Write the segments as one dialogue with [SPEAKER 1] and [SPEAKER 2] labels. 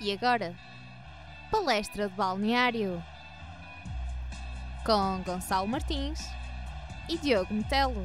[SPEAKER 1] E agora,
[SPEAKER 2] palestra de balneário com Gonçalo Martins e Diogo Metelo.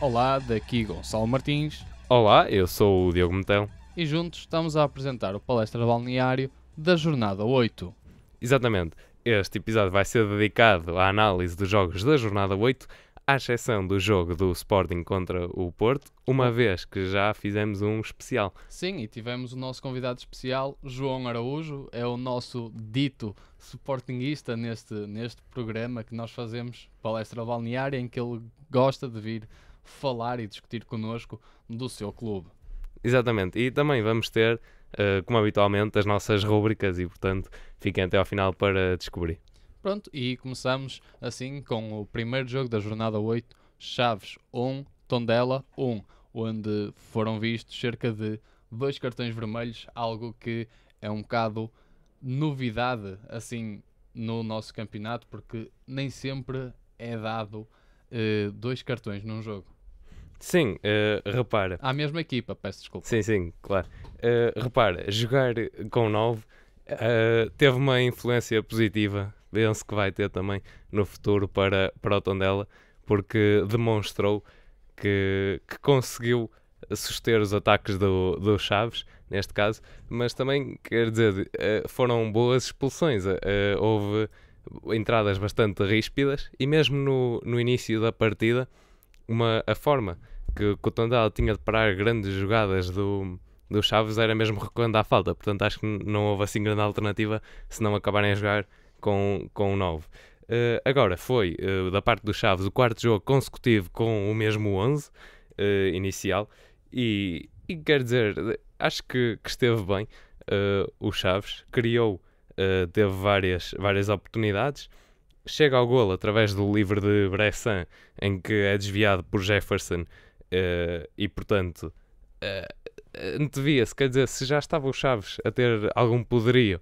[SPEAKER 2] Olá, daqui Gonçalo Martins. Olá,
[SPEAKER 1] eu sou o Diogo Metelo.
[SPEAKER 2] E juntos estamos a apresentar o palestra de balneário da jornada 8. Exatamente. Este
[SPEAKER 1] episódio vai ser dedicado à análise dos jogos da jornada 8, à exceção do jogo do Sporting contra o Porto, uma vez que já fizemos um especial.
[SPEAKER 2] Sim, e tivemos o nosso convidado especial, João Araújo, é o nosso dito sportinguista neste, neste programa que nós fazemos, Palestra Balneária, em que ele gosta de vir falar e discutir connosco do seu clube.
[SPEAKER 1] Exatamente, e também vamos ter, eh, como habitualmente, as nossas rubricas e, portanto, fiquem até ao final para descobrir.
[SPEAKER 2] Pronto, e começamos assim com o primeiro jogo da jornada 8, Chaves 1, Tondela 1, onde foram vistos cerca de dois cartões vermelhos, algo que é um bocado novidade assim no nosso campeonato, porque nem sempre é dado uh, dois cartões num
[SPEAKER 1] jogo. Sim, uh, repara. À mesma equipa, peço desculpa. Sim, sim, claro. Uh, repara, jogar com 9 teve uma influência positiva penso que vai ter também no futuro para, para o Tondela, porque demonstrou que, que conseguiu suster os ataques do, do Chaves, neste caso, mas também, quer dizer, eh, foram boas expulsões. Eh, eh, houve entradas bastante ríspidas e mesmo no, no início da partida, uma, a forma que, que o Tondela tinha de parar grandes jogadas do, do Chaves era mesmo recuando à falta. Portanto, acho que não houve assim grande alternativa se não acabarem a jogar com, com 9. Uh, eh, agora, foi uh, da parte do Chaves o quarto jogo consecutivo com o mesmo 11 uh, eh, inicial e, e, quer dizer, acho que, que esteve bem o Chaves, criou, teve várias, várias oportunidades, chega ao golo através do livre de Bressan em que é desviado por Jefferson e, portanto, antevia-se, quer dizer, se já estava o Chaves a ter algum poderio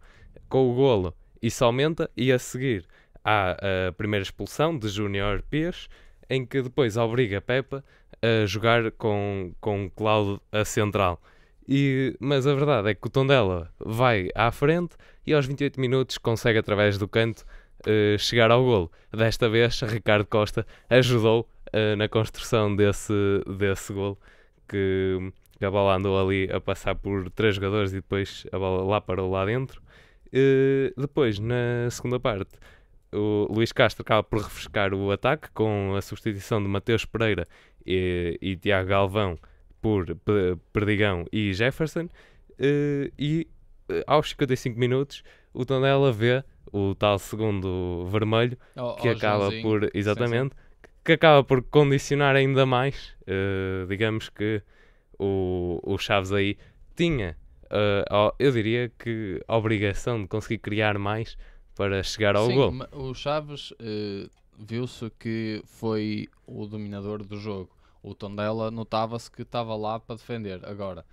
[SPEAKER 1] com o golo isso aumenta e a seguir há a primeira expulsão de Júnior Pires, em que depois obriga Pepa a jogar com, com Cláudio a central. E, mas a verdade é que o Tondela vai à frente e aos 28 minutos consegue, através do canto, eh, chegar ao golo. Desta vez, Ricardo Costa ajudou eh, na construção desse, desse golo, que, que a bola andou ali a passar por três jogadores e depois a bola lá parou lá dentro. Eh, depois, na segunda parte, o Luís Castro acaba por refrescar o ataque com a substituição de Mateus Pereira e, e Tiago Galvão por Perdigão e Jefferson. Uh, e eh, aos 55 minutos, o Tonela vê o tal segundo vermelho oh, que oh, acaba Joãozinho. por exatamente sim, sim. que acaba por condicionar ainda mais uh, digamos que o, o Chaves aí tinha uh, eu diria que a obrigação de conseguir criar mais para chegar ao Sim, gol.
[SPEAKER 2] O Chaves uh, viu-se que foi o dominador do jogo. O Tondela notava-se que estava lá para defender. Agora,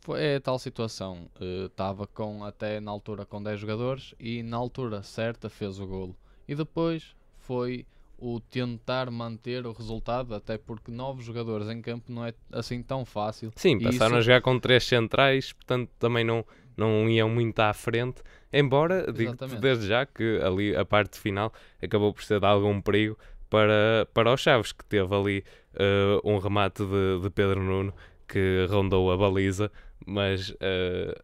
[SPEAKER 2] foi, é tal situação. Eh, estava uh, com até na altura com 10 jogadores e na altura certa fez o golo. E depois foi o tentar manter o resultado, até porque novos jogadores em campo não é assim tão fácil. Sim, passaram isso... a jogar
[SPEAKER 1] com três centrais, portanto também não, não iam muito à frente. Embora, digo desde já que ali a parte final acabou por ser de algum perigo para, para o Chaves, que teve ali uh, um remate de, de, Pedro Nuno que rondou a baliza, mas. Uh,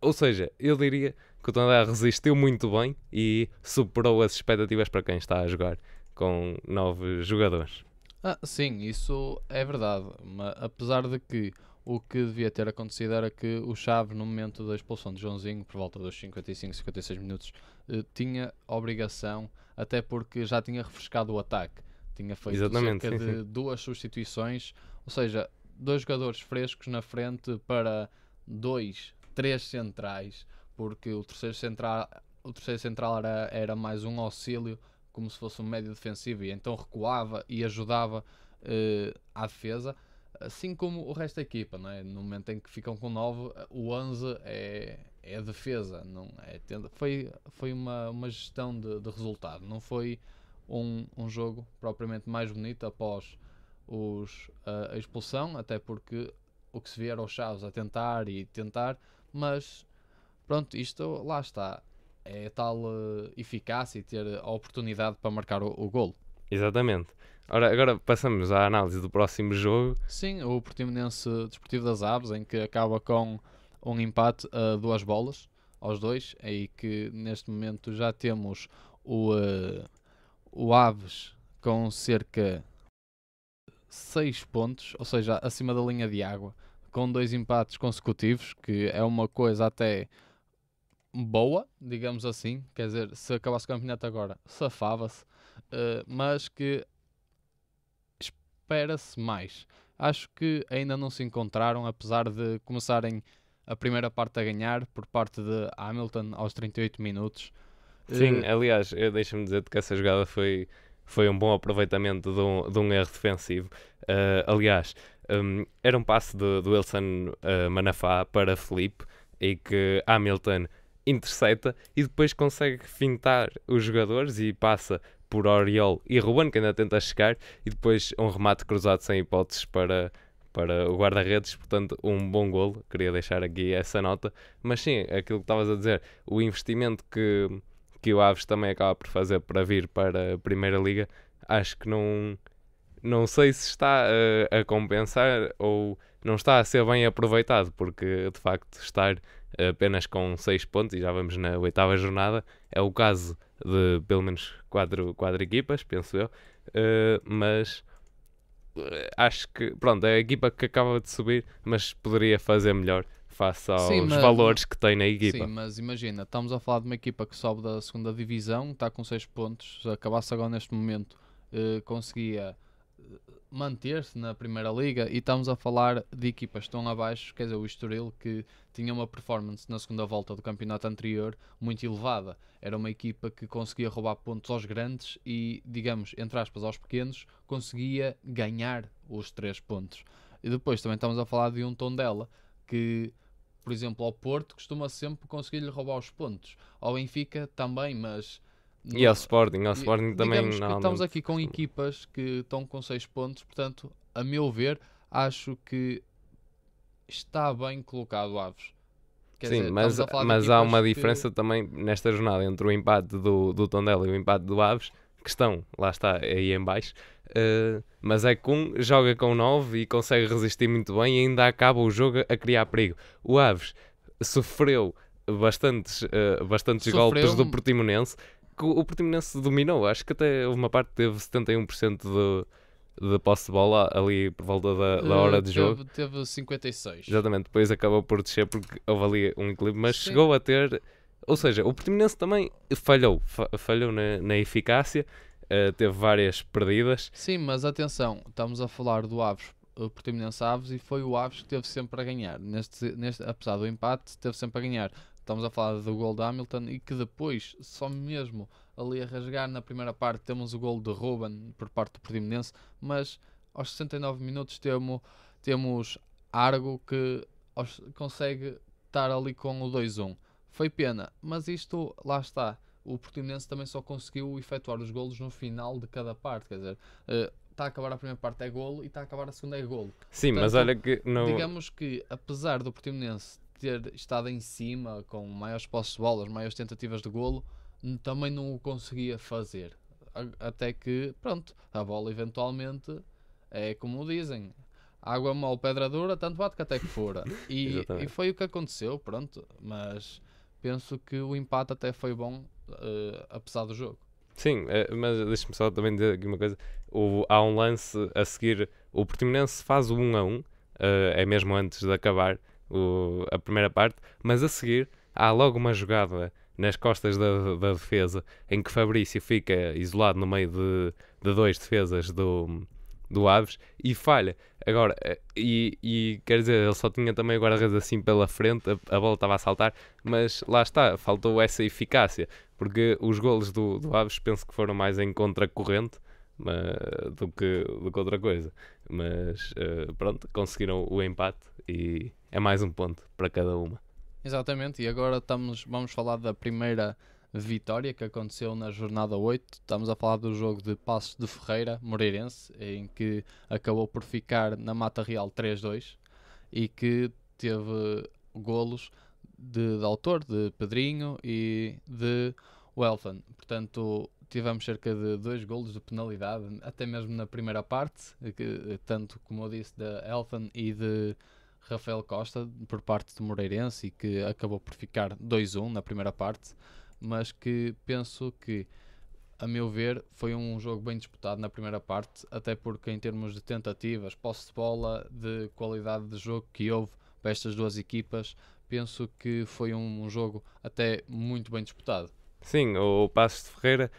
[SPEAKER 1] ou seja, eu diria que o Tondela resistiu muito bem e superou as expectativas para quem está a jogar com nove jogadores.
[SPEAKER 2] Ah, sim, isso é verdade. Mas, apesar de que o que devia ter acontecido era que o Chave, no momento da expulsão de Joãozinho, por volta dos 55, 56 minutos, eh, tinha obrigação, até porque já tinha refrescado o ataque. Tinha feito Exatamente, cerca sim, de sim. duas substituições, ou seja, dois jogadores frescos na frente para dois, três centrais, porque o terceiro central, o terceiro central era, era mais um auxílio como se fosse um médio defensivo e então recuava e ajudava uh, à defesa, assim como o resto da equipa. Não é? No momento em que ficam com 9, o 11 é, é a defesa. Não é, foi, foi uma, uma gestão de, de resultado, não foi um, um jogo propriamente mais bonito após os, a, a expulsão, até porque o que se viera era os Chaves a tentar e tentar, mas pronto, isto lá está é tal uh, eficácia e ter a oportunidade para marcar o, o golo.
[SPEAKER 1] Exatamente. Ora, agora passamos à análise do próximo jogo.
[SPEAKER 2] Sim, o Portimonense Desportivo das Aves, em que acaba com um empate a duas bolas, aos dois, e é que neste momento já temos o, uh, o Aves com cerca seis pontos, ou seja, acima da linha de água, com dois empates consecutivos, que é uma coisa até boa, digamos assim. Quer dizer, se acabasse o campeonato agora, safava-se. Uh, mas que espera-se mais. Acho que ainda não se encontraram, apesar de começarem a primeira parte a ganhar por parte de Hamilton aos 38 minutos. Sim, uh,
[SPEAKER 1] aliás, deixa-me dizer que essa jogada foi, foi um bom aproveitamento de um, de um erro defensivo. Uh, aliás, um, era um passe do, do Wilson Manafá para Felipe e que Hamilton intercepta e depois consegue fintar os jogadores e passa por Oriol e Ruben, que ainda tenta chegar, e depois um remate cruzado sem hipóteses para, para o guarda-redes. Portanto, um bom golo. Queria deixar aqui essa nota. Mas sim, aquilo que estavas a dizer, o investimento que, que o Aves também acaba por fazer para vir para a Primeira Liga, acho que não. Não sei se está a, eh, a compensar ou não está a ser bem aproveitado, porque de facto estar apenas com 6 pontos e já vamos na oitava jornada. É o caso de pelo menos 4 equipas, penso eu, uh, mas eh, acho que, pronto, é a equipa que acaba de subir, mas poderia fazer melhor face aos sim, mas, valores que tem na equipa. Sim,
[SPEAKER 2] mas imagina, estamos a falar de uma equipa que sobe da segunda divisão, está com 6 pontos, se acabasse agora neste momento, uh, conseguia manter-se na Primeira Liga e estamos a falar de equipas tão abaixo, quer dizer, o Estoril que tinha uma performance na segunda volta do campeonato anterior muito elevada. Era uma equipa que conseguia roubar pontos aos grandes e, digamos, entre aspas, aos pequenos, conseguia ganhar os três pontos. E depois também estamos a falar de um dela que por exemplo, ao Porto, costuma sempre conseguir-lhe roubar os pontos. Ao Benfica também, mas e ao Sporting, ao Sporting e, também Estamos aqui com equipas que estão com 6 pontos, portanto, a meu ver, acho que está bem colocado o Aves. Quer Sim, dizer, mas, mas há uma diferença
[SPEAKER 1] também nesta jornada entre o empate do, do Tondela e o empate do Aves, que estão, lá está, aí em baixo. Uh, mas é que um joga com 9 e consegue resistir muito bem e ainda acaba o jogo a criar perigo. O Aves sofreu bastantes, uh, bastantes sofreu... golpes do Portimonense que o Portimonense dominou. Acho que até uma parte teve 71% do, de posse de bola ali por volta da, da eh, hora de teve, jogo. Teve 56. Exatamente, depois acabou por descer porque houve ali um equilíbrio, mas Sim. chegou a ter. Ou seja, o Portimonense também falhou, falhou na, na eficácia, uh, teve várias perdidas.
[SPEAKER 2] Sim, mas atenção, estamos a falar do Aves, o Portimonense Aves, e foi o Aves que teve sempre a ganhar. Neste, neste, apesar do empate, teve sempre a ganhar. Estamos a falar do gol de Hamilton e que depois, só mesmo ali a rasgar na primeira parte, temos o gol de Ruben por parte do Portimonense, mas aos 69 minutos temo, temos Argo que aos, consegue estar ali com o 2-1. Foi pena, mas isto, lá está, o Portimonense também só conseguiu efetuar os golos no final de cada parte, quer dizer... Eh, está a acabar a primeira parte é golo e está a acabar a segunda é golo. Sim, Portanto, mas olha que. No... Digamos que, apesar do Portimonense ter estado em cima com maiores posses de bola, as maiores tentativas de golo, também não o conseguia fazer. Até que, pronto, a bola eventualmente é como dizem: água mal, pedra dura, tanto bate que até que fora. E, e foi o que aconteceu, pronto. Mas penso que o empate até foi bom, uh, apesar do jogo.
[SPEAKER 1] Sim, eh, mas deixa-me só também dizer aqui uma coisa. O, há um lance a seguir. O Portimonense faz o 1 a 1, uh, eh, é mesmo antes de acabar o, a primeira parte, mas a seguir há logo uma jogada nas costas da, da defesa em que Fabrício fica isolado no meio de, de dois defesas do, do Aves e falha. Agora, eh, e, e quer dizer, ele só tinha também o guarda-redes assim pela frente, a, a, bola estava a saltar, mas lá está, faltou essa eficácia, porque os golos do, do Aves penso que foram mais em contracorrente do, que, do que outra coisa. Mas uh, pronto, conseguiram o empate e é mais um ponto para cada uma.
[SPEAKER 2] Exatamente, e agora estamos, vamos falar da primeira vitória que aconteceu na jornada 8. Estamos a falar do jogo de Passos de Ferreira, Moreirense, em que acabou por ficar na Mata Real 3-2 e que teve golos de, de, autor, de Pedrinho e de Welfan. Portanto, tivemos cerca de dois golos de penalidade, até mesmo na primeira parte, que, tanto como eu disse, da Elfan e de Rafael Costa por parte do Moreirense e que acabou por ficar 2-1 na primeira parte, mas que penso que, a meu ver, foi um jogo bem disputado na primeira parte, até porque em termos de tentativas, posse de bola, de qualidade de jogo que houve para estas duas equipas, penso que foi um jogo até muito bem disputado.
[SPEAKER 1] Sim, o Passos de Ferreira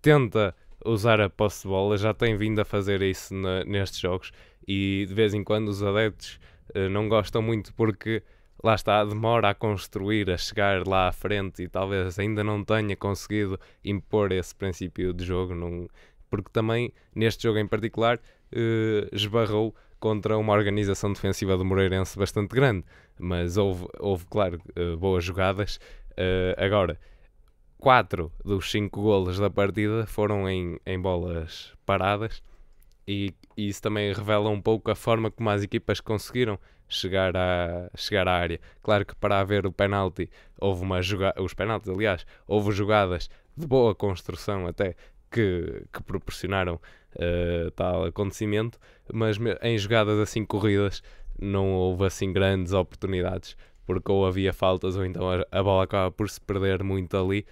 [SPEAKER 1] tenta usar a posse de bola, já tem vindo a fazer isso na, nestes jogos e de vez em quando os adeptos eh, não gostam muito porque lá está, a demora a construir, a chegar lá à frente e talvez ainda não tenha conseguido impor esse princípio de jogo, num... porque também neste jogo em particular eh, esbarrou contra uma organização defensiva do Moreirense bastante grande, mas houve, houve claro, eh, boas jogadas. agora, quatro dos cinco golos da partida foram em, em bolas paradas e, e, isso também revela um pouco a forma como as equipas conseguiram chegar, a, chegar à área. Claro que para haver o penalti, houve uma jogada, os penaltis aliás, houve jogadas de boa construção até que, que proporcionaram uh, tal acontecimento, mas em jogadas assim corridas não houve assim grandes oportunidades, porque ou havia faltas ou então a, a bola acaba por se perder muito ali,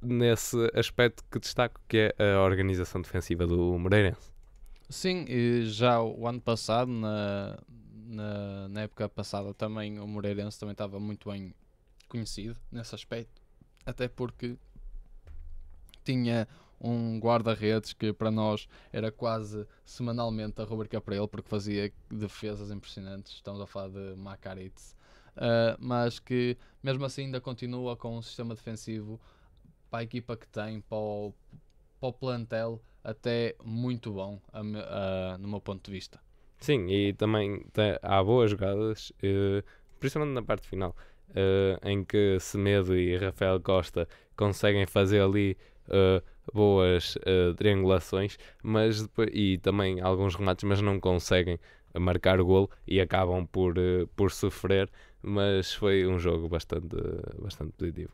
[SPEAKER 1] nesse aspecto que destaco, que é a organização defensiva do Moreirense.
[SPEAKER 2] Sim, e já o ano passado, na, na, na época passada, também o Moreirense também estava muito bem conhecido nesse aspecto, até porque tinha um guarda-redes que para nós era quase semanalmente a rubrica para ele, porque fazia defesas impressionantes. Estamos a falar de Macaritz, uh, eh, mas que mesmo assim ainda continua com um sistema defensivo para a equipa que tem, para o, para o plantel até muito bom, a, a, no meu ponto de vista. Sim,
[SPEAKER 1] e também tem, há boas jogadas, uh, principalmente na parte final, uh, em que Semedo e Rafael Costa conseguem fazer ali uh, boas triangulações mas e também alguns remates, mas não conseguem marcar o golo e acabam por, por sofrer, mas foi um jogo bastante, bastante positivo.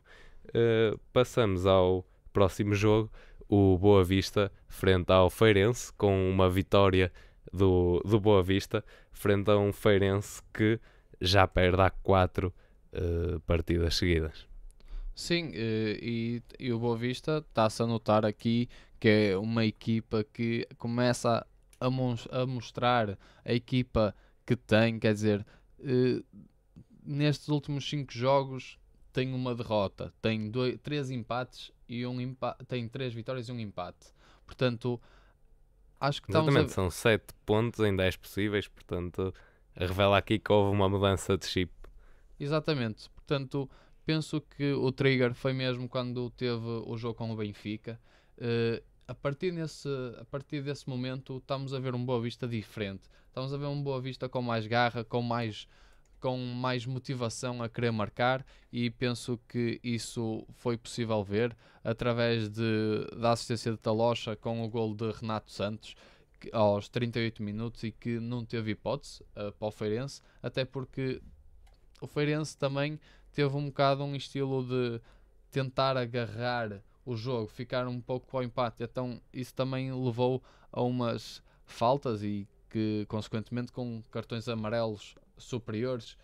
[SPEAKER 1] passamos ao próximo jogo, o Boa Vista frente ao Feirense, com uma vitória do, do Boa Vista frente a um Feirense que já perde há quatro uh, partidas seguidas.
[SPEAKER 2] Sim, eh, e, e o Boa Vista está-se a notar aqui que é uma equipa que começa a, a mostrar a equipa que tem, quer dizer, eh, nestes últimos cinco jogos tem uma derrota, tem dois, três empates e um empate, tem 3 vitórias e um empate. Portanto, acho que estamos Exatamente, a...
[SPEAKER 1] são 7 pontos em 10 possíveis, portanto, revela aqui que houve uma mudança de chip.
[SPEAKER 2] Exatamente, portanto, penso que o trigger foi mesmo quando teve o jogo com o Benfica. Uh, a partir, desse, a partir desse momento estamos a ver um Boa Vista diferente. Estamos a ver um Boa Vista com mais garra, com mais com mais motivação a querer marcar e penso que isso foi possível ver através de, da assistência de Talocha com o gol de Renato Santos que, aos 38 minutos e que não teve hipótese uh, para o Feirense, até porque o Feirense também teve um bocado um estilo de tentar agarrar o jogo, ficar um pouco ao empate, então isso também levou a umas faltas e que consequentemente com cartões amarelos superiores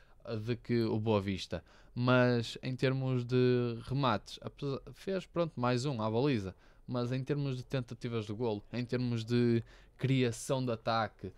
[SPEAKER 2] de que o Boa Vista, mas em termos de remates, fez pronto mais um à baliza, mas em termos de tentativas de golo, em termos de criação de ataque,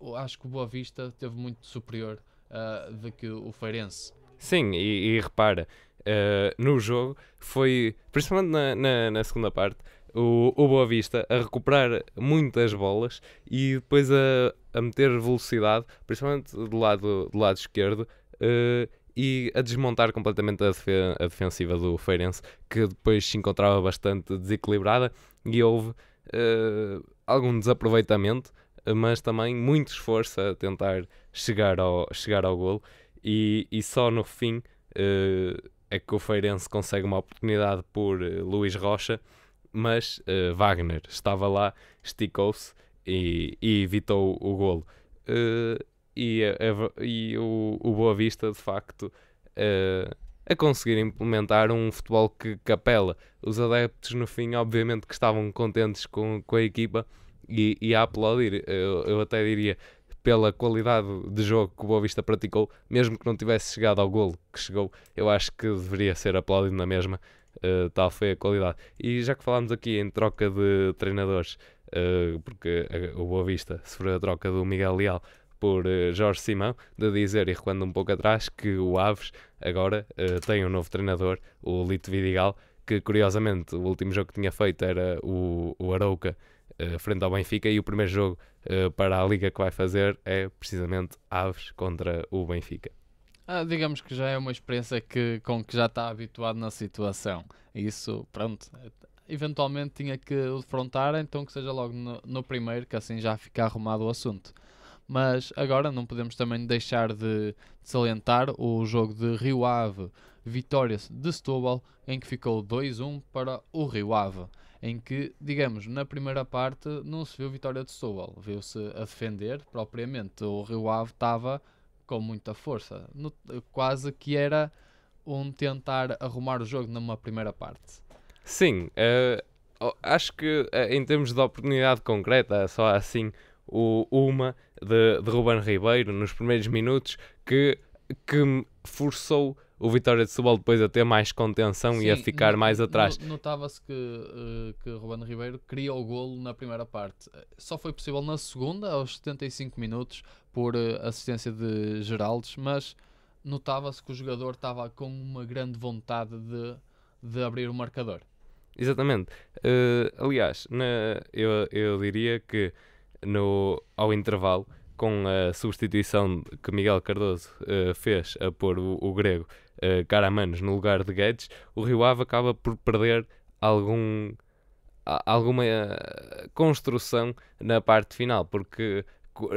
[SPEAKER 2] uh, acho que o Boa Vista teve muito superior uh, do que o Feirense.
[SPEAKER 1] Sim, e, e repara, uh, no jogo foi, principalmente na, na, na segunda parte, o, o Boa Vista a recuperar muitas bolas e depois a, a meter velocidade, principalmente do lado, do lado esquerdo, uh, e a desmontar completamente a, defen a, defensiva do Feirense, que depois se encontrava bastante desequilibrada e houve uh, algum desaproveitamento, mas também muito esforço a tentar chegar ao, chegar ao golo, e, e só no fim eh, é que o Feirense consegue uma oportunidade por Luís Rocha, mas Wagner estava lá, esticou-se e, e evitou o golo. Uh, e, a, a, e o, o Boa Vista, de facto, uh, a conseguir implementar um futebol que capela. Os adeptos, no fim, obviamente que estavam contentes com, com a equipa e, e a aplaudir. Eh, eu, eu, até diria pela qualidade de jogo que o Boa Vista praticou, mesmo que não tivesse chegado ao golo que chegou, eu acho que deveria ser aplaudido na mesma. Uh, tal foi a qualidade. E já que falámos aqui em troca de treinadores, eh, porque eh, o Boa Vista sofreu a troca do Miguel Leal por eh, Jorge Simão, de dizer, e recuando um pouco atrás, que o Aves agora tem um novo treinador, o Lito Vidigal, que curiosamente o último jogo que tinha feito era o, o Arauca frente ao Benfica e o primeiro jogo para a liga que vai fazer é precisamente Aves contra o Benfica.
[SPEAKER 2] Ah, digamos que já é uma experiência que, com que já está habituado na situação. Isso, pronto, eventualmente tinha que o defrontar, então que seja logo no, no, primeiro, que assim já fica arrumado o assunto. Mas agora não podemos também deixar de, salientar o jogo de Rio Ave Vitória de Setúbal, em que ficou 2-1 para o Rio Ave. Em que, digamos, na primeira parte não se viu vitória de Setúbal, viu-se a defender propriamente. O Rio Ave estava com muita força, no, quase que era um tentar arrumar o jogo numa primeira parte.
[SPEAKER 1] Sim, uh, acho que uh, em termos de oportunidade concreta, é só assim o, uma de, de Ruben Ribeiro nos primeiros minutos que, que forçou o Vitória de Setúbal depois a ter mais contenção Sim, e a ficar mais atrás.
[SPEAKER 2] Notava-se que, uh, que Ruben Ribeiro queria o golo na primeira parte. Só foi possível na segunda, aos 75 minutos, por assistência de Geraldes, mas notava-se que o jogador estava com uma grande vontade de, de abrir o marcador. Exatamente. Uh,
[SPEAKER 1] aliás, na, eu, eu diria que no, ao intervalo, com a substituição que Miguel Cardoso uh, fez a pôr o, o grego uh, eh, Caramanos no lugar de Guedes, o Rio Ave acaba por perder algum, alguma construção na parte final, porque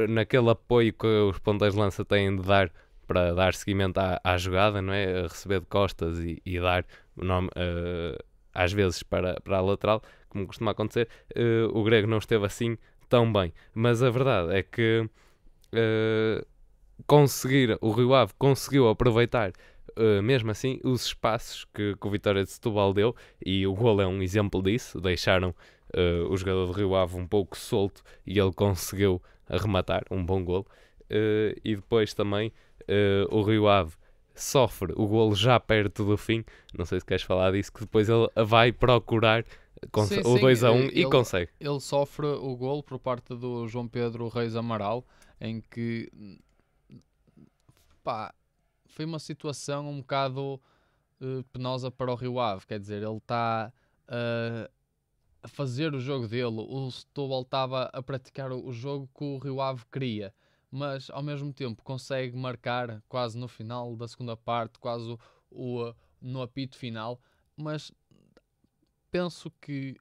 [SPEAKER 1] naquele apoio que os pontas de lança têm de dar para dar seguimento à, à jogada, não é? A receber de costas e, e dar nome, uh, às vezes para, para a lateral, como costuma acontecer, uh, o Grego não esteve assim tão bem. Mas a verdade é que uh, conseguir, o Rio Ave conseguiu aproveitar Uh, mesmo assim, os espaços que, que o Vitória de Setúbal deu, e o gol é um exemplo disso, deixaram uh, o jogador do Rio Ave um pouco solto e ele conseguiu arrematar um bom gol. Uh, e depois também o Rio Ave sofre o golo já perto do fim. Não sei se queres falar disso, que depois ele vai procurar sim, o 2 a 1 um e consegue.
[SPEAKER 2] Ele sofre o golo por parte do João Pedro Reis Amaral, em que pá, foi uma situação um bocado uh, penosa para o Rio Ave. Quer dizer, ele está uh, eh, a fazer o jogo dele. O Setúbal estava a praticar o, o jogo que o Rio Ave queria mas ao mesmo tempo consegue marcar quase no final da segunda parte, quase o, o no apito final, mas penso que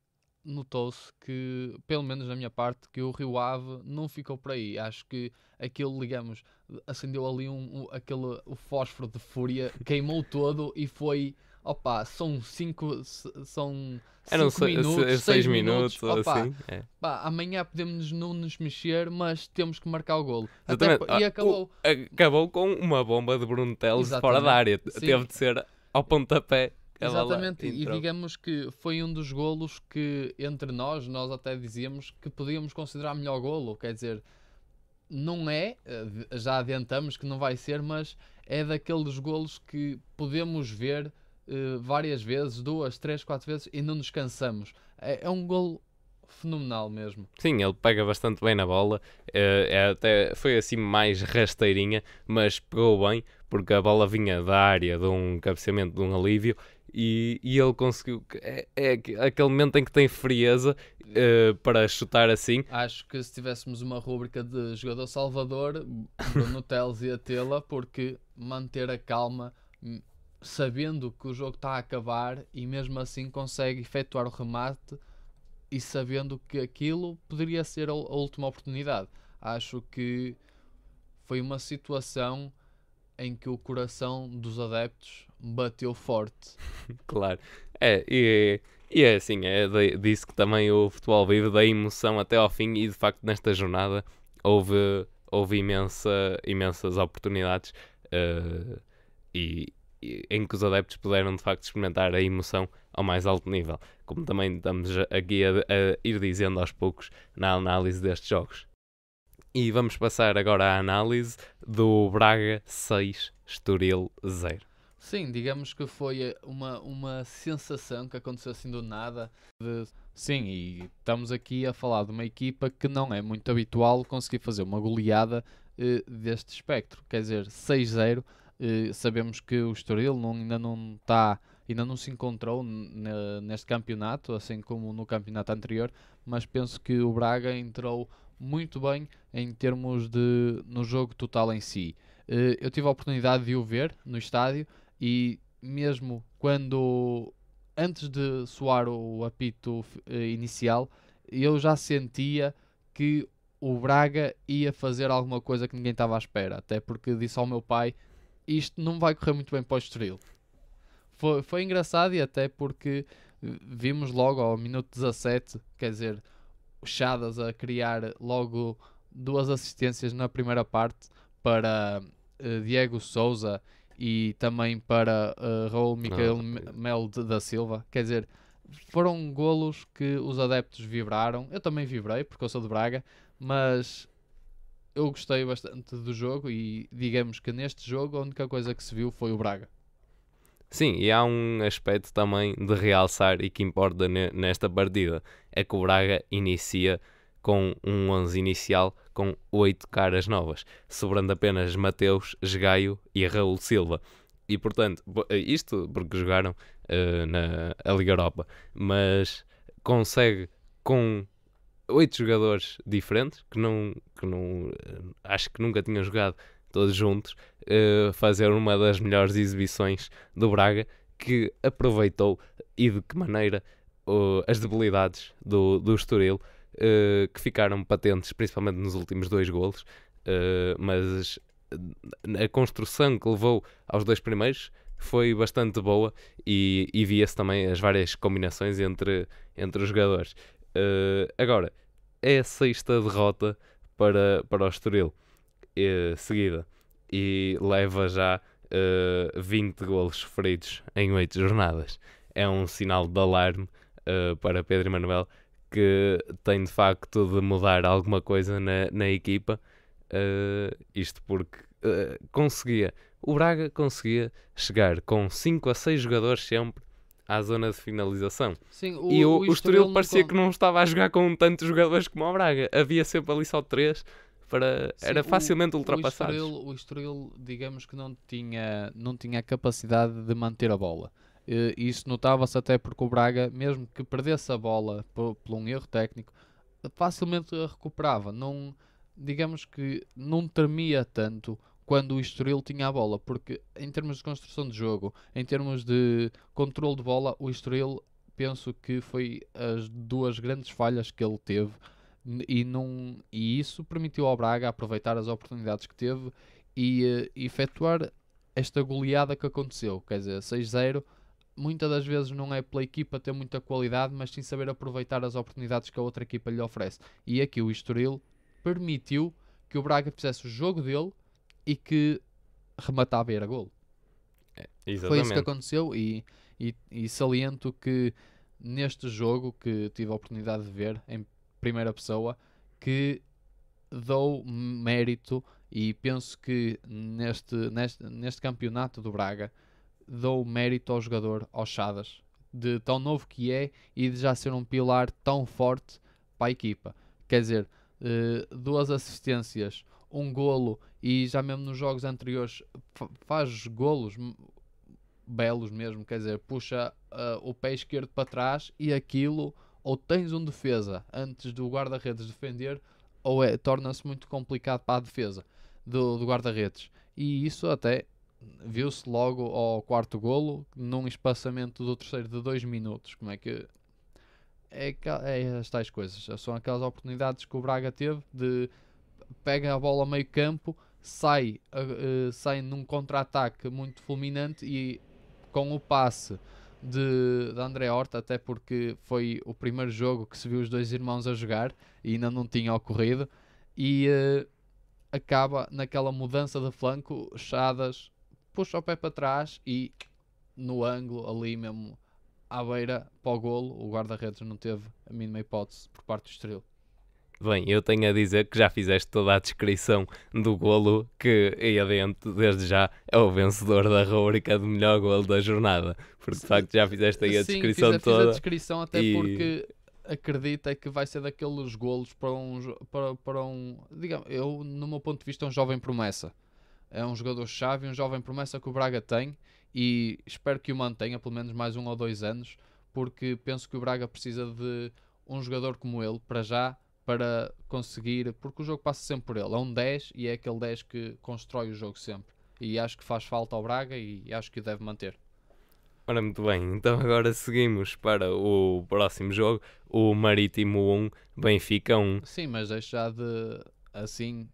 [SPEAKER 2] notou-se que, pelo menos na minha parte, que o Rio Ave não ficou por aí. Acho que aquilo, digamos, acendeu ali um, um aquele, o fósforo de fúria, queimou todo e foi opá, são cinco são é, Eram minutos, seis minutos, minutos assim, é. pá, amanhã podemos não nos mexer, mas temos que marcar o golo. Até, e ah, acabou.
[SPEAKER 1] O, acabou com uma bomba de Bruno Teles fora da área. Sim. Teve de ser ao pontapé. Exatamente, e
[SPEAKER 2] digamos que foi um dos golos que entre nós, nós até dizíamos que podíamos considerar melhor golo, quer dizer, não é, eh, já adiantamos que não vai ser, mas é daqueles golos que podemos ver eh, várias vezes, duas, três, quatro vezes e não nos cansamos. É, é um gol fenomenal mesmo.
[SPEAKER 1] Sim, ele pega bastante bem na bola, eh, é, até foi assim mais rasteirinha, mas pegou bem porque a bola vinha da área de um cabeceamento, de um alívio e, e ele conseguiu. É, é aquele momento em que tem frieza uh, para chutar assim.
[SPEAKER 2] Acho que se tivéssemos uma rúbrica de jogador Salvador, Bruno Teles ia tê-la, porque manter a calma hum, sabendo que o jogo está a acabar e mesmo assim consegue efetuar o remate e sabendo que aquilo poderia ser a última oportunidade. Acho que foi uma situação em que o coração dos adeptos bateu forte.
[SPEAKER 1] claro. É, e, e é assim, é de, disso que também o futebol vive, da emoção até ao fim, e de facto nesta jornada houve, houve imensa, imensas oportunidades. Uh, e, em que os adeptos puderam de facto experimentar a emoção ao mais alto nível, como também estamos aqui a, a ir dizendo aos poucos na análise destes jogos. E vamos passar agora à análise do Braga 6, Estoril 0.
[SPEAKER 2] Sim, digamos que foi uma, uma sensação que aconteceu assim do nada. De... Sim, e estamos aqui a falar de uma equipa que não é muito habitual conseguir fazer uma goleada eh, deste espectro. Quer dizer, 6-0 eh, sabemos que o Estoril não, ainda não está ainda não se encontrou neste campeonato, assim como no campeonato anterior, mas penso que o Braga entrou muito bem em termos de no jogo total em si. Uh, eu tive a oportunidade de o ver no estádio e mesmo quando antes de soar o apito uh, inicial, eu já sentia que o Braga ia fazer alguma coisa que ninguém estava à espera, até porque disse ao meu pai isto não vai correr muito bem para o Estoril. Foi, foi engraçado e até porque vimos logo ao minuto 17, quer dizer, o Chadas a criar logo duas assistências na primeira parte para uh, Diego Souza e também para uh, Raul Miquel ah, Mel da Silva. Quer dizer, foram golos que os adeptos vibraram. Eu também vibrei, porque eu sou de Braga, mas eu gostei bastante do jogo e digamos que neste jogo a única coisa que se viu foi o Braga.
[SPEAKER 1] Sim, e há um aspecto também de realçar e que importa nesta partida, é que o Braga inicia com um 11 inicial com oito caras novas, sobrando apenas Mateus, Gaio e Raul Silva. E portanto, eh, isto porque jogaram uh, na Liga Europa, mas consegue com oito jogadores diferentes que não, que não eh, acho que nunca tinham jogado todos juntos uh, fazer uma das melhores exibições do Braga que aproveitou e de que maneira uh, as debilidades do, do Estoril uh, que ficaram patentes principalmente nos últimos dois golos mas a construção que levou aos dois primeiros foi bastante boa e, e via-se também as várias combinações entre, entre os jogadores. Uh, agora, é a sexta derrota para, para o Estoril uh, seguida e leva já uh, eh, 20 golos sofridos em 8 jornadas. É um sinal de alarme para Pedro Manuel que tem de facto de mudar alguma coisa na, na equipa. isto porque conseguia, o Braga conseguia chegar com 5 a 6 jogadores sempre à zona de finalização. Sim, o, e o, o Estoril, parecia que não estava a jogar com tantos jogadores como o Braga. Havia sempre ali só três. Para, Sim, era facilmente ultrapassado.
[SPEAKER 2] O Estoril, digamos que não tinha, não tinha a capacidade de manter a bola. E isso notava-se até porque o Braga, mesmo que perdesse a bola por, por um erro técnico, facilmente a recuperava. Não, digamos que não tremia tanto quando o Estoril tinha a bola, porque em termos de construção de jogo, em termos de controle de bola, o Estoril penso que foi as duas grandes falhas que ele teve e, e isso permitiu ao Braga aproveitar as oportunidades que teve e, e eh, efetuar esta goleada que aconteceu, quer dizer, 6-0 muitas das vezes não é pela equipa ter muita qualidade, mas sim saber aproveitar as oportunidades que a outra equipa lhe oferece. E aqui o Estoril permitiu que o Braga fizesse o jogo dele e que rematava e era golo. É, Foi isso que aconteceu e, e, e, saliento que neste jogo que tive a oportunidade de ver em primeira pessoa que dou mérito e penso que neste, neste, neste campeonato do Braga dou mérito ao jogador ao Chadas de tão novo que é e de já ser um pilar tão forte para a equipa. Quer dizer, eh, duas assistências, um golo e já mesmo nos jogos anteriores faz golos belos mesmo, quer dizer, puxa uh, o pé esquerdo para trás e aquilo ou tens um defesa antes do guarda-redes defender ou é, torna-se muito complicado para a defesa do, do guarda-redes. E isso até viu-se logo ao quarto golo, num espaçamento do terceiro de dois minutos. Como é que. É, é as tais coisas. São aquelas oportunidades que o Braga teve de pega a bola a meio campo sai, uh, sai num contra-ataque muito fulminante e com o passe de, de André Horta, até porque foi o primeiro jogo que se viu os dois irmãos a jogar e ainda não tinha ocorrido, e uh, acaba naquela mudança de flanco, Chadas puxa o pé para trás e no ângulo ali mesmo à beira para o golo, o guarda-redes não teve a mínima hipótese por parte do Estrela.
[SPEAKER 1] Bem, eu tenho a dizer que já fizeste toda a descrição do golo que aí adiante, desde já, é o vencedor da rubrica de melhor golo da jornada. Porque de facto já fizeste aí a Sim, descrição fiz a, toda. Fiz a descrição até e... porque
[SPEAKER 2] acredita é que vai ser daqueles golos para um, para, para um digamos, eu, no meu ponto de vista, é um jovem promessa. É um jogador-chave, um jovem promessa que o Braga tem e espero que o mantenha pelo menos mais um ou dois anos, porque penso que o Braga precisa de um jogador como ele para já para conseguir, porque o jogo passa sempre por ele. É um 10 e é aquele 10 que constrói o jogo sempre. E acho que faz falta ao Braga e acho que o deve manter.
[SPEAKER 1] Ora, muito bem, então agora seguimos para o próximo jogo, o Marítimo 1, Benfica 1.
[SPEAKER 2] Sim, mas deixa de, assim,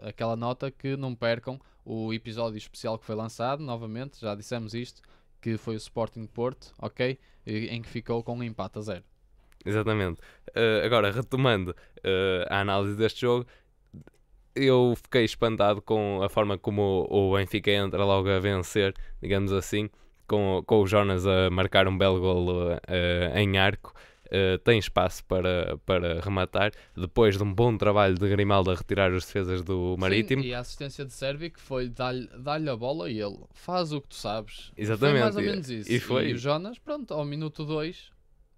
[SPEAKER 2] aquela nota que não percam o episódio especial que foi lançado, novamente, já dissemos isto, que foi o Sporting Porto, ok? Em que ficou com um empate a zero.
[SPEAKER 1] Exatamente. Uh, agora, retomando uh, a análise deste jogo, eu fiquei espantado com a forma como o, o Benfica entra logo a vencer, digamos assim, com, com o Jonas a marcar um belo golo uh, em arco. tem espaço para, para rematar depois de um bom trabalho de Grimaldo a retirar as defesas do Marítimo. Sim, e a
[SPEAKER 2] assistência de Sérvi que foi dar-lhe dar a bola e ele faz o que tu sabes. Exatamente. Foi mais ou menos isso. E, foi... e o Jonas, pronto, ao minuto 2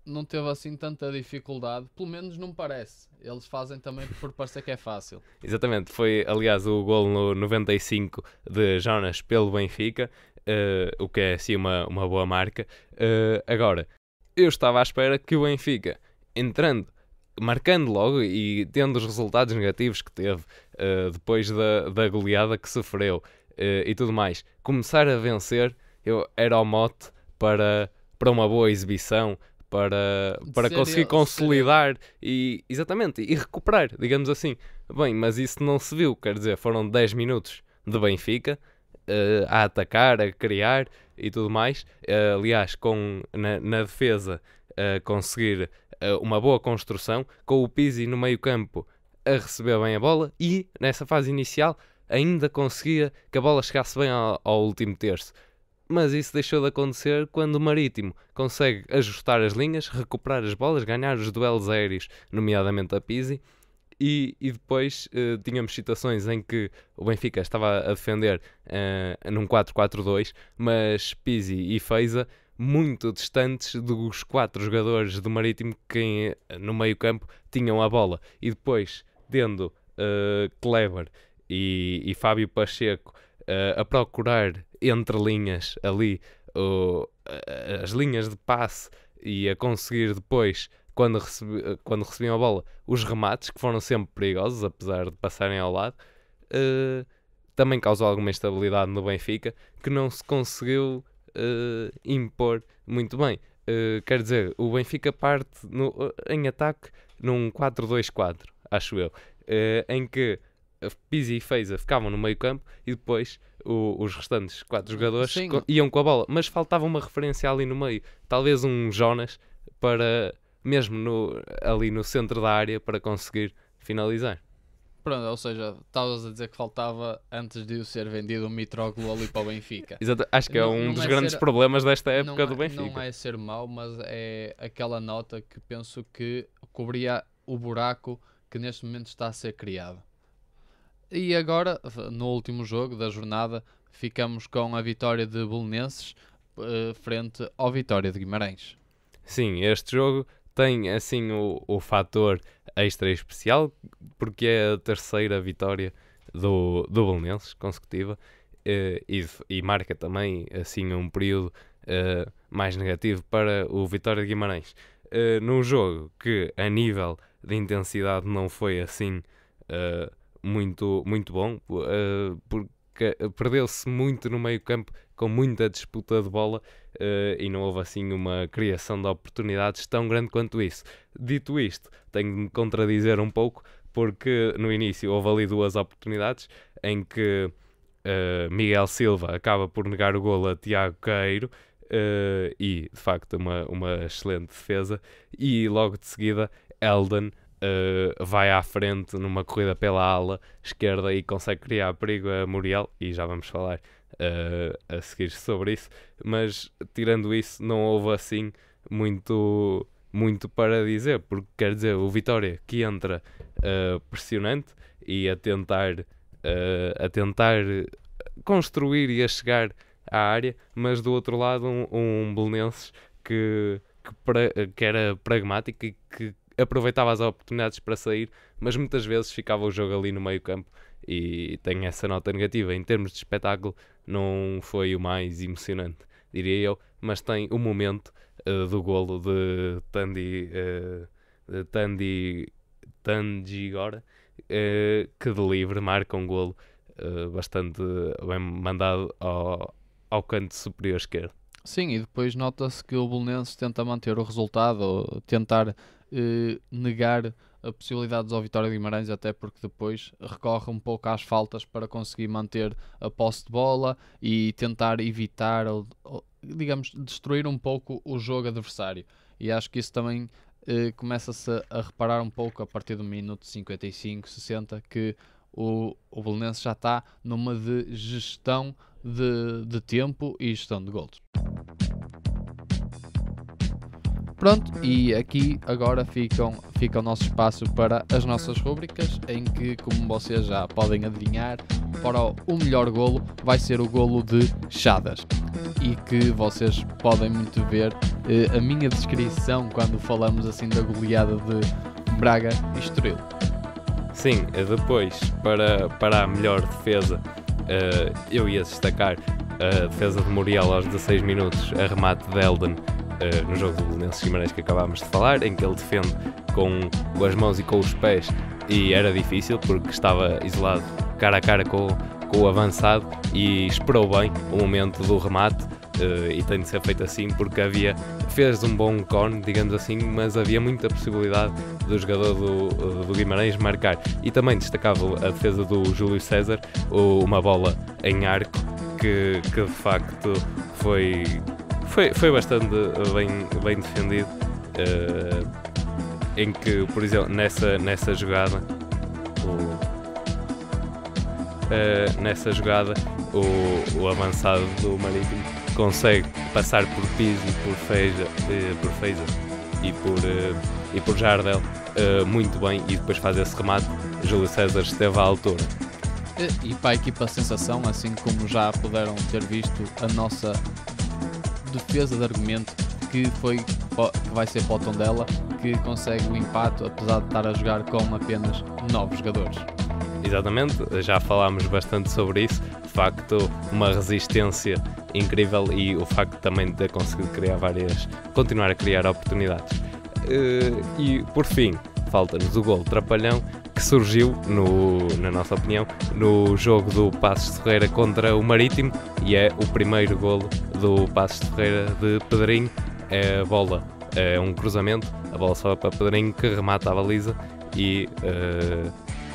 [SPEAKER 2] não teve assim tanta dificuldade, pelo menos não me parece. Eles fazem também por parecer que é fácil.
[SPEAKER 1] Exatamente, foi aliás o gol no 95 de Jonas pelo Benfica, uh, o que é assim uma, uma boa marca. Uh, agora, eu estava à espera que o Benfica, entrando, marcando logo e tendo os resultados negativos que teve uh, depois da, da goleada que sofreu e tudo mais, começar a vencer, eu era o mote para, para uma boa exibição, para, para conseguir consolidar e exatamente e recuperar, digamos assim. Bem, mas isso não se viu, quer dizer, foram 10 minutos de Benfica uh, a atacar, a criar e tudo mais. Uh, aliás, com, na, na defesa uh, conseguir eh, uma boa construção, com o Pizzi no meio-campo a receber bem a bola e nessa fase inicial ainda conseguia que a bola chegasse bem ao, ao último terço mas isso deixou de acontecer quando o Marítimo consegue ajustar as linhas, recuperar as bolas, ganhar os duelos aéreos, nomeadamente a Pizzi, e, e depois uh, tínhamos situações em que o Benfica estava a defender uh, num 4-4-2, mas Pizzi e Feiza muito distantes dos quatro jogadores do Marítimo que eh, no meio campo tinham a bola. E depois, tendo uh, e, e Fábio Pacheco uh, a procurar entre linhas ali, o, as linhas de passe e a conseguir depois, quando, eh, quando recebiam a bola, os remates, que foram sempre perigosos, apesar de passarem ao lado, uh, também causou alguma instabilidade no Benfica, que não se conseguiu uh, impor muito bem. Uh, quer dizer, o Benfica parte no, em ataque num 4-2-4, acho eu, em que Pizzi e Feiza ficavam no meio campo e depois o, os restantes quatro jogadores iam com a bola. Mas faltava uma referência ali no meio, talvez um Jonas para mesmo no, ali no centro da área para conseguir finalizar.
[SPEAKER 2] Pronto, ou seja, estavas a dizer que faltava antes de o ser vendido um Mitroglou ali para o Benfica. Exato, acho que é não, um não dos é grandes ser, problemas desta época do Benfica. Não é ser mau, mas é aquela nota que penso que cobria o buraco que neste momento está a ser criado. E agora, no último jogo da jornada, ficamos com a vitória de Bolonenses uh, eh, frente ao Vitória de Guimarães.
[SPEAKER 1] Sim, este jogo tem assim o, o fator extra especial, porque é a terceira vitória do, do Belenenses consecutiva uh, e, e, marca também assim um período uh, mais negativo para o Vitória de Guimarães. num jogo que a nível de intensidade não foi assim muito, muito bom, uh, porque eh, perdeu-se muito no meio-campo com muita disputa de bola uh, e não houve assim uma criação de oportunidades tão grande quanto isso. Dito isto, tenho de me contradizer um pouco, porque no início houve ali duas oportunidades em que uh, Miguel Silva acaba por negar o gol a Tiago Queiro. Uh, e de facto uma, uma excelente defesa, e logo de seguida Elden eh, vai à frente numa corrida pela ala esquerda e consegue criar perigo a Muriel, e já vamos falar uh, a seguir sobre isso, mas tirando isso, não houve assim muito, muito para dizer, porque quer dizer, o Vitória que entra uh, pressionante e a tentar, a tentar construir e a chegar à área, mas do outro lado, um, um Belenenses que. Que, pra, que, era pragmático e que aproveitava as oportunidades para sair, mas muitas vezes ficava o jogo ali no meio campo e tem essa nota negativa. Em termos de espetáculo, não foi o mais emocionante, diria eu, mas tem o momento uh, do golo de Tandi, uh, eh, Tandi, Tandi uh, eh, que de livre marca um golo uh, bastante bem mandado ao, ao canto superior esquerdo.
[SPEAKER 2] Sim, e depois nota-se que o Belenenses tenta manter o resultado, tentar eh, negar a possibilidade de Vitória de Guimarães, até porque depois recorre um pouco às faltas para conseguir manter a posse de bola e tentar evitar, ou, digamos, destruir um pouco o jogo adversário. E acho que isso também eh, começa-se a reparar um pouco a partir do minuto 55, 60, que o, o Belenenses já está numa de gestão de, de tempo e gestão de gols. Pronto, e aqui agora ficam, fica o nosso espaço para as nossas rúbricas, em que, como vocês já podem adivinhar, para o melhor golo vai ser o golo de Chadas. E que vocês podem muito ver eh, a minha descrição quando falamos assim da goleada de Braga
[SPEAKER 1] e Estoril. Sim, eh, depois para, para a melhor defesa uh, eu ia destacar a defesa de Muriel aos 16 minutos, a remate de Elden Uh, no jogo do Lenço Guimarães que acabámos de falar, em que ele defende com, com as mãos e com os pés e era difícil porque estava isolado cara a cara com, com o avançado e esperou bem o momento do remate uh, e tem de ser feito assim porque havia, fez um bom corno digamos assim, mas havia muita possibilidade do jogador do, eh, do Guimarães marcar. E também destacava a defesa do Júlio César, uma bola em arco que, que de facto foi, foi, foi bastante eh, bem, bem defendido. Uh, em que, por exemplo, nessa, nessa jogada, Uh, nessa jogada o, o avançado do Marítimo consegue passar por Pizzi, por Feija, por Feija e por, eh, eh, e por Jardel eh, muito bem e depois faz esse remate. Júlio César esteve à altura.
[SPEAKER 2] E, para a equipa sensação, assim como já puderam ter visto a nossa defesa de argumento que foi que vai ser para o que consegue o impacto apesar de estar a jogar com apenas 9 jogadores.
[SPEAKER 1] Exatamente, já falámos bastante sobre isso. De facto, uma resistência incrível e o facto também de ter conseguido criar várias, continuar a criar oportunidades. Uh, e por fim, falta-nos o gol trapalhão que surgiu, no, na nossa opinião, no jogo do Passos de Ferreira contra o Marítimo e é o primeiro golo do Passos de Ferreira de Pedrinho. É a bola é um cruzamento, a bola sobe para Pedrinho que remata a baliza e uh,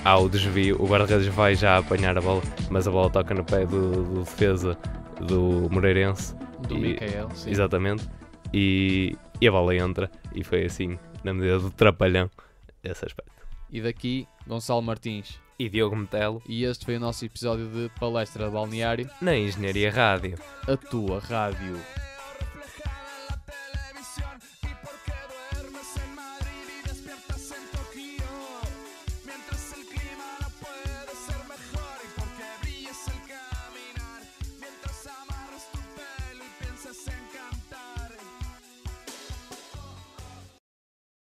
[SPEAKER 1] eh, o desvio o guarda-redes vai já apanhar a bola, mas a bola toca no pé do, do defesa do Moreirense.
[SPEAKER 2] Do Mikael, sim.
[SPEAKER 1] Exatamente. E, e, a bola entra e foi assim, na medida do trapalhão, esse aspecto.
[SPEAKER 2] E daqui, Gonçalo Martins. E Diogo Metelo. E este foi o nosso episódio de Palestra Balneário. Na Engenharia Rádio. A tua rádio.